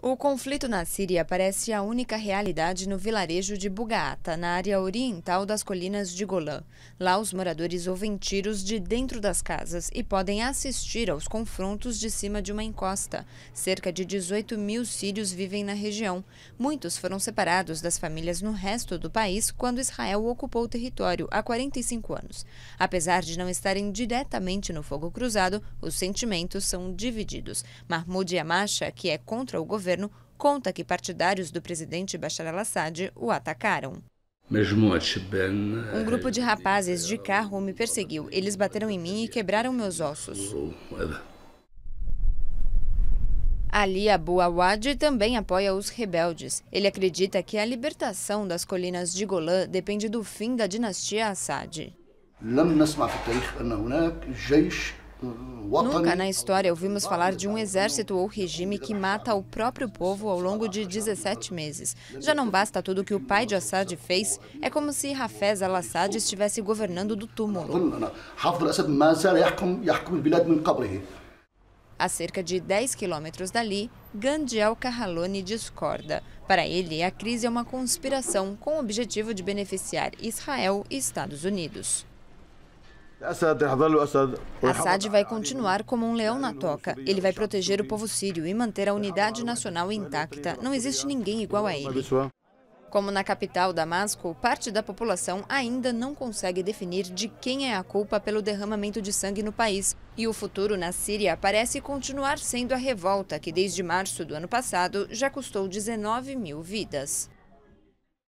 O conflito na Síria parece a única realidade no vilarejo de Bugaata, na área oriental das colinas de Golã. Lá, os moradores ouvem tiros de dentro das casas e podem assistir aos confrontos de cima de uma encosta. Cerca de 18 mil sírios vivem na região. Muitos foram separados das famílias no resto do país quando Israel ocupou o território há 45 anos. Apesar de não estarem diretamente no fogo cruzado, os sentimentos são divididos. Mahmoud Yamasha, que é contra o governo, governo conta que partidários do presidente Bashar al-Assad o atacaram. Um grupo de rapazes de carro me perseguiu. Eles bateram em mim e quebraram meus ossos. Ali Abu Awad também apoia os rebeldes. Ele acredita que a libertação das colinas de Golã depende do fim da dinastia Assad. Nunca na história ouvimos falar de um exército ou regime que mata o próprio povo ao longo de 17 meses. Já não basta tudo o que o pai de Assad fez, é como se Hafez al-Assad estivesse governando do túmulo. A cerca de 10 quilômetros dali, Al kahaloni discorda. Para ele, a crise é uma conspiração com o objetivo de beneficiar Israel e Estados Unidos. Assad vai continuar como um leão na toca. Ele vai proteger o povo sírio e manter a unidade nacional intacta. Não existe ninguém igual a ele. Como na capital, Damasco, parte da população ainda não consegue definir de quem é a culpa pelo derramamento de sangue no país. E o futuro na Síria parece continuar sendo a revolta que, desde março do ano passado, já custou 19 mil vidas.